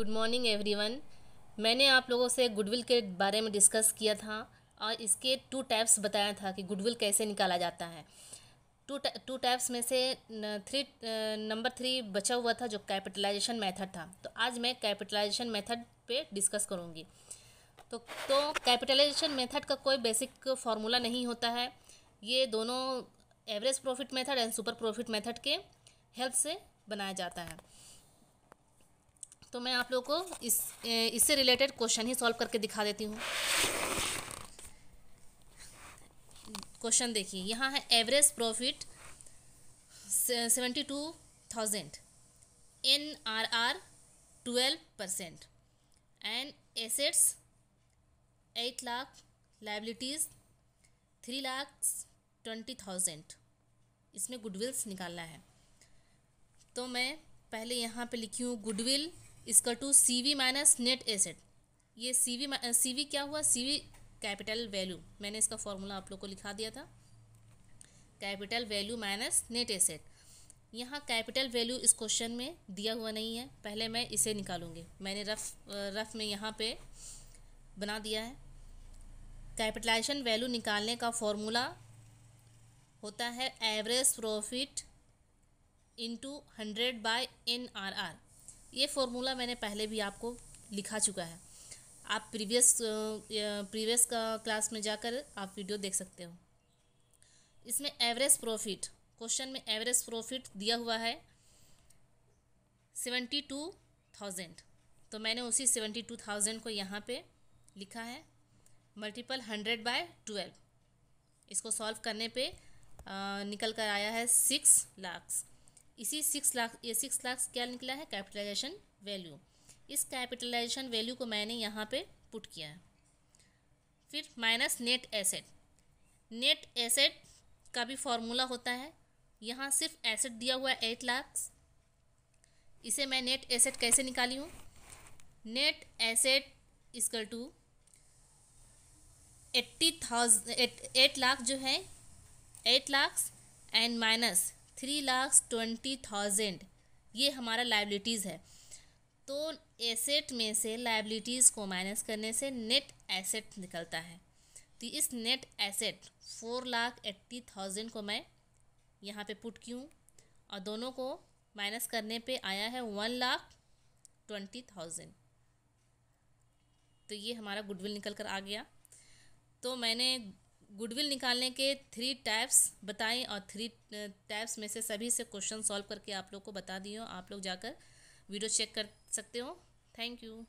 good morning everyone मैंने आप लोगों से गुडविल के बारे में डिस्कस किया था और इसके टू टाइप्स बताया था कि गुडविल कैसे निकाला जाता है टू टू टाइप्स में से थ्री नंबर थ्री बचा हुआ था जो कैपिटलाइजेशन मेथड था तो आज मैं कैपिटलाइजेशन मेथड पे डिस्कस करूँगी तो तो कैपिटलाइजेशन मेथड का कोई बेसिक फार्मूला नहीं होता है ये दोनों average profit method and super profit method के हेल्प से बनाया जाता है तो मैं आप लोगों को इस इससे रिलेटेड क्वेश्चन ही सॉल्व करके दिखा देती हूँ क्वेश्चन देखिए यहाँ है average profit seventy two thousand N R R twelve percent and assets eight lakh liabilities three lakh twenty thousand इसमें गुडविल्स निकालना है तो मैं पहले यहाँ पे लिखी हूँ गुडविल इसका to C V minus net asset ये सी वी सी वी क्या हुआ सी वी कैपिटल वैल्यू मैंने इसका फॉर्मूला आप लोग को लिखा दिया था capital value minus net asset यहाँ कैपिटल वैल्यू इस क्वेश्चन में दिया हुआ नहीं है पहले मैं इसे निकालूंगी मैंने रफ रफ में यहाँ पे बना दिया है कैपिटलाइजेशन वैल्यू निकालने का फॉर्मूला होता है average profit into hundred by N R R ये फॉर्मूला मैंने पहले भी आपको लिखा चुका है आप प्रीवियस प्रीवियस का क्लास में जाकर आप वीडियो देख सकते हो इसमें एवरेज प्रॉफिट क्वेश्चन में एवरेज प्रॉफिट दिया हुआ है सेवेंटी टू थाउजेंड तो मैंने उसी सेवेंटी टू थाउजेंड को यहाँ पे लिखा है मल्टीपल हंड्रेड बाय ट्वेल्व इसको सॉल्व करने पे आ, निकल कर आया है सिक्स लाख्स इसी सिक्स लाख ये सिक्स लाख क्या निकला है कैपिटलाइजेशन वैल्यू इस कैपिटलाइजेशन वैल्यू को मैंने यहाँ पे पुट किया है फिर minus net asset net asset का भी फॉर्मूला होता है यहाँ सिर्फ एसेट दिया हुआ है एट लाख इसे मैं नेट एसेट कैसे निकाली हूँ net asset equal to eighty thousand eight lakh जो है eight lakh and minus three lakh twenty thousand ये हमारा लाइबिलिटीज़ है तो एसेट में से लाइबिलिटीज़ को माइनस करने से नेट एसेट निकलता है तो इस net asset four lakh eighty thousand को मैं यहाँ पे पुट की हूँ और दोनों को माइनस करने पे आया है वन लाख ट्वेंटी थाउजेंड तो ये हमारा गुडविल निकल कर आ गया तो मैंने गुडविल निकालने के थ्री टाइप्स बताएं और थ्री टाइप्स uh, में से सभी से क्वेश्चन सॉल्व करके आप लोग को बता दिए आप लोग जाकर वीडियो चेक कर सकते हो थैंक यू